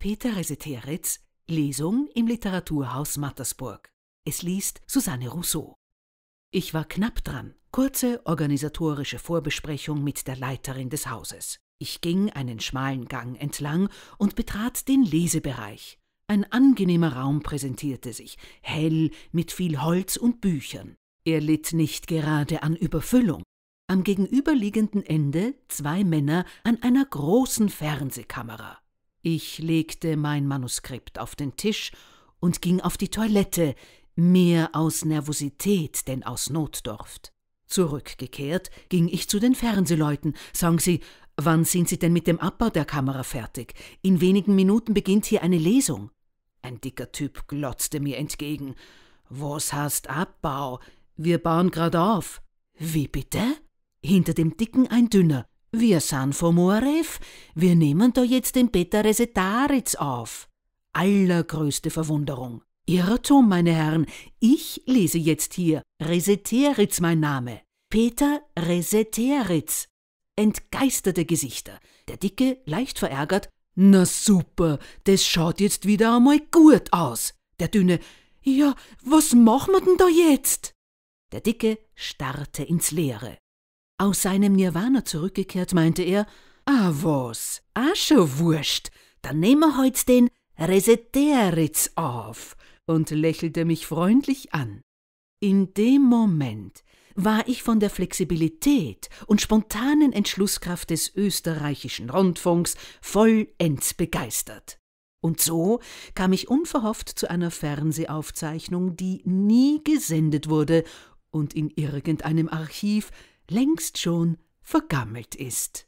Peter Reseteritz, Lesung im Literaturhaus Mattersburg. Es liest Susanne Rousseau. Ich war knapp dran. Kurze organisatorische Vorbesprechung mit der Leiterin des Hauses. Ich ging einen schmalen Gang entlang und betrat den Lesebereich. Ein angenehmer Raum präsentierte sich, hell, mit viel Holz und Büchern. Er litt nicht gerade an Überfüllung. Am gegenüberliegenden Ende zwei Männer an einer großen Fernsehkamera. Ich legte mein Manuskript auf den Tisch und ging auf die Toilette, mehr aus Nervosität denn aus Notdurft. Zurückgekehrt ging ich zu den Fernsehleuten. Sagen Sie, wann sind Sie denn mit dem Abbau der Kamera fertig? In wenigen Minuten beginnt hier eine Lesung. Ein dicker Typ glotzte mir entgegen. Was heißt Abbau? Wir bauen grad auf. Wie bitte? Hinter dem Dicken ein Dünner. Wir san vom ORF, wir nehmen da jetzt den Peter Resetaritz auf. Allergrößte Verwunderung. Irrtum, meine Herren, ich lese jetzt hier Reseteritz mein Name. Peter Reseteritz. Entgeisterte Gesichter. Der Dicke, leicht verärgert, na super, das schaut jetzt wieder einmal gut aus. Der Dünne, ja, was machen wir denn da jetzt? Der Dicke starrte ins Leere. Aus seinem Nirvana zurückgekehrt, meinte er, Ah was, ah schon wurscht, dann nehmen wir heute den Reseteritz auf und lächelte mich freundlich an. In dem Moment war ich von der Flexibilität und spontanen Entschlusskraft des österreichischen Rundfunks vollends begeistert. Und so kam ich unverhofft zu einer Fernsehaufzeichnung, die nie gesendet wurde und in irgendeinem Archiv längst schon vergammelt ist.